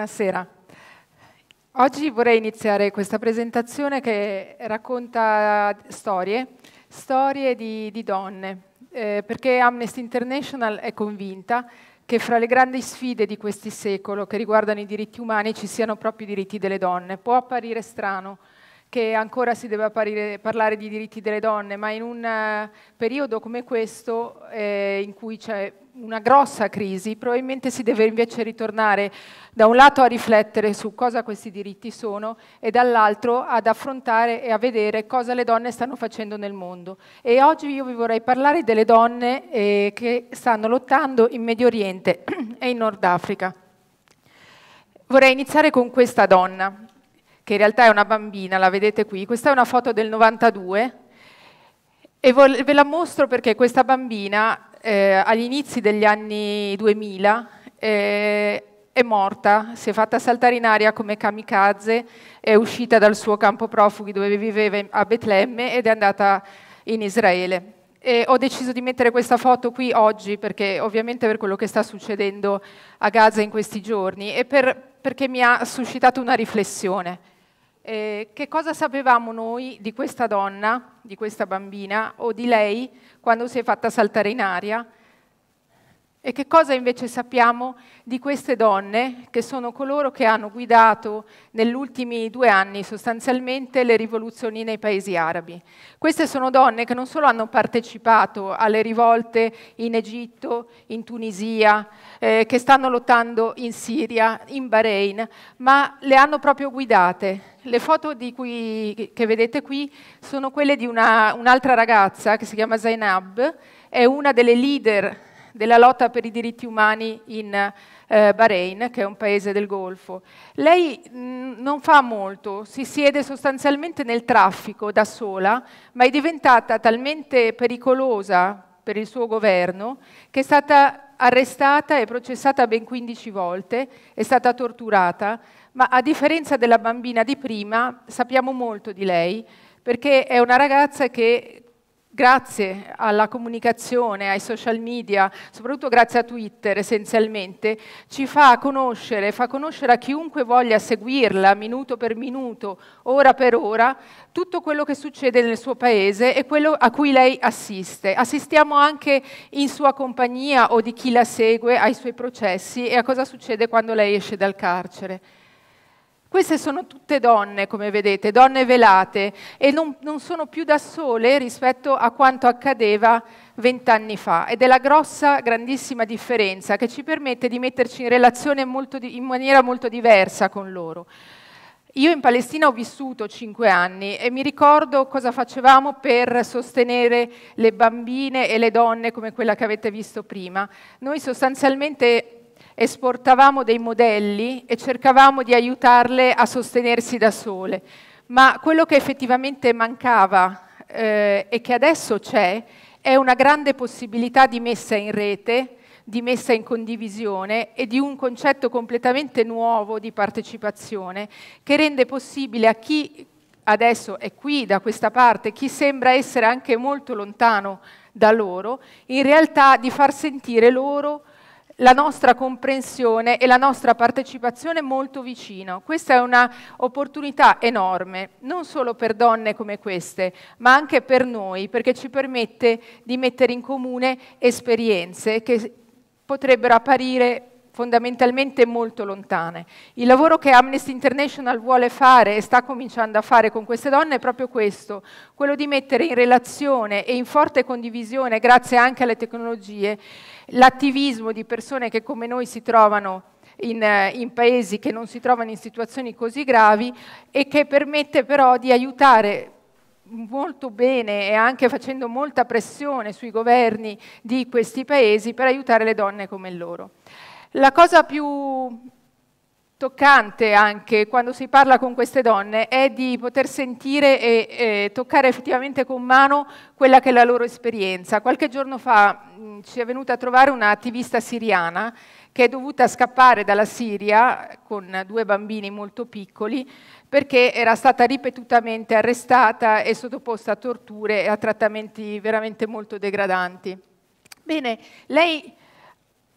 Buonasera. Oggi vorrei iniziare questa presentazione che racconta storie, storie di, di donne, eh, perché Amnesty International è convinta che fra le grandi sfide di questo secolo che riguardano i diritti umani ci siano proprio i diritti delle donne. Può apparire strano che ancora si debba parlare di diritti delle donne, ma in un eh, periodo come questo eh, in cui c'è una grossa crisi, probabilmente si deve invece ritornare da un lato a riflettere su cosa questi diritti sono e dall'altro ad affrontare e a vedere cosa le donne stanno facendo nel mondo. E oggi io vi vorrei parlare delle donne eh, che stanno lottando in Medio Oriente e in Nord Africa. Vorrei iniziare con questa donna, che in realtà è una bambina, la vedete qui. Questa è una foto del 92 e ve la mostro perché questa bambina eh, agli inizi degli anni 2000 eh, è morta, si è fatta saltare in aria come kamikaze, è uscita dal suo campo profughi dove viveva a Betlemme ed è andata in Israele. E ho deciso di mettere questa foto qui oggi perché ovviamente per quello che sta succedendo a Gaza in questi giorni e per, perché mi ha suscitato una riflessione eh, che cosa sapevamo noi di questa donna, di questa bambina o di lei quando si è fatta saltare in aria e che cosa invece sappiamo di queste donne, che sono coloro che hanno guidato negli ultimi due anni sostanzialmente le rivoluzioni nei paesi arabi? Queste sono donne che non solo hanno partecipato alle rivolte in Egitto, in Tunisia, eh, che stanno lottando in Siria, in Bahrain, ma le hanno proprio guidate. Le foto cui, che vedete qui sono quelle di un'altra ragazza che si chiama Zainab, è una delle leader della lotta per i diritti umani in eh, Bahrain, che è un paese del Golfo. Lei mh, mm, non fa molto, si siede sostanzialmente nel traffico da sola, ma è diventata talmente pericolosa per il suo governo che è stata arrestata e processata ben 15 volte, è stata torturata, ma a differenza della bambina di prima sappiamo molto di lei perché è una ragazza che grazie alla comunicazione, ai social media, soprattutto grazie a Twitter essenzialmente, ci fa conoscere, fa conoscere a chiunque voglia seguirla minuto per minuto, ora per ora, tutto quello che succede nel suo paese e quello a cui lei assiste. Assistiamo anche in sua compagnia o di chi la segue ai suoi processi e a cosa succede quando lei esce dal carcere. Queste sono tutte donne, come vedete, donne velate e non, non sono più da sole rispetto a quanto accadeva vent'anni fa ed è la grossa, grandissima differenza che ci permette di metterci in relazione molto, in maniera molto diversa con loro. Io in Palestina ho vissuto cinque anni e mi ricordo cosa facevamo per sostenere le bambine e le donne come quella che avete visto prima. Noi sostanzialmente esportavamo dei modelli e cercavamo di aiutarle a sostenersi da sole. Ma quello che effettivamente mancava eh, e che adesso c'è è una grande possibilità di messa in rete, di messa in condivisione e di un concetto completamente nuovo di partecipazione che rende possibile a chi adesso è qui da questa parte, chi sembra essere anche molto lontano da loro, in realtà di far sentire loro la nostra comprensione e la nostra partecipazione molto vicino. Questa è un'opportunità enorme, non solo per donne come queste, ma anche per noi, perché ci permette di mettere in comune esperienze che potrebbero apparire fondamentalmente molto lontane. Il lavoro che Amnesty International vuole fare e sta cominciando a fare con queste donne è proprio questo, quello di mettere in relazione e in forte condivisione, grazie anche alle tecnologie, l'attivismo di persone che come noi si trovano in, eh, in, paesi che non si trovano in situazioni così gravi e che permette però di aiutare molto bene e anche facendo molta pressione sui governi di questi paesi per aiutare le donne come loro. La cosa più toccante anche quando si parla con queste donne è di poter sentire e, e toccare effettivamente con mano quella che è la loro esperienza. Qualche giorno fa mh, ci è venuta a trovare un'attivista siriana che è dovuta scappare dalla Siria con due bambini molto piccoli perché era stata ripetutamente arrestata e sottoposta a torture e a trattamenti veramente molto degradanti. Bene, lei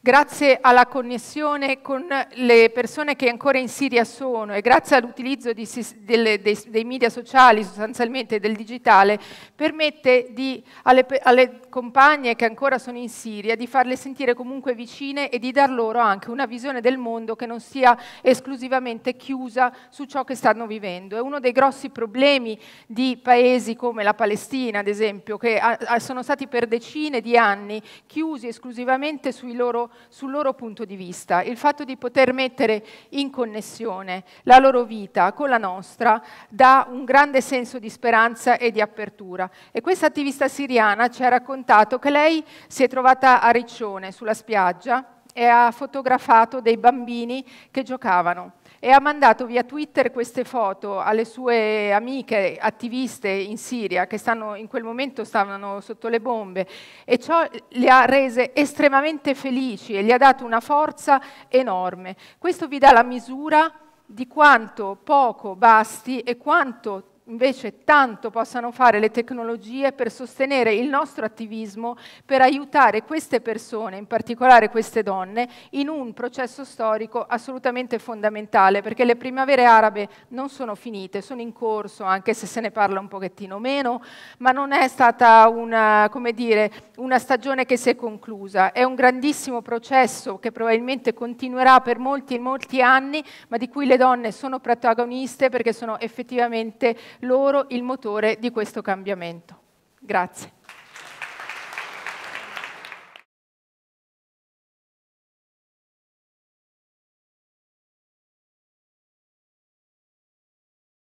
grazie alla connessione con le persone che ancora in Siria sono e grazie all'utilizzo dei, media sociali, sostanzialmente del digitale, permette di, alle, alle compagne che ancora sono in Siria di farle sentire comunque vicine e di dar loro anche una visione del mondo che non sia esclusivamente chiusa su ciò che stanno vivendo. È uno dei grossi problemi di paesi come la Palestina, ad esempio, che sono stati per decine di anni chiusi esclusivamente sui loro sul loro punto di vista, il fatto di poter mettere in connessione la loro vita con la nostra dà un grande senso di speranza e di apertura. E questa attivista siriana ci ha raccontato che lei si è trovata a Riccione, sulla spiaggia, e ha fotografato dei bambini che giocavano e ha mandato via Twitter queste foto alle sue amiche attiviste in Siria che stanno, in quel momento stavano sotto le bombe e ciò le ha rese estremamente felici e gli ha dato una forza enorme. Questo vi dà la misura di quanto poco basti e quanto invece tanto possano fare le tecnologie per sostenere il nostro attivismo, per aiutare queste persone, in particolare queste donne, in un processo storico assolutamente fondamentale, perché le primavere arabe non sono finite, sono in corso, anche se se ne parla un pochettino meno, ma non è stata una, dire, una stagione che si è conclusa, è un grandissimo processo che probabilmente continuerà per molti e molti anni, ma di cui le donne sono protagoniste perché sono effettivamente loro il motore di questo cambiamento. Grazie.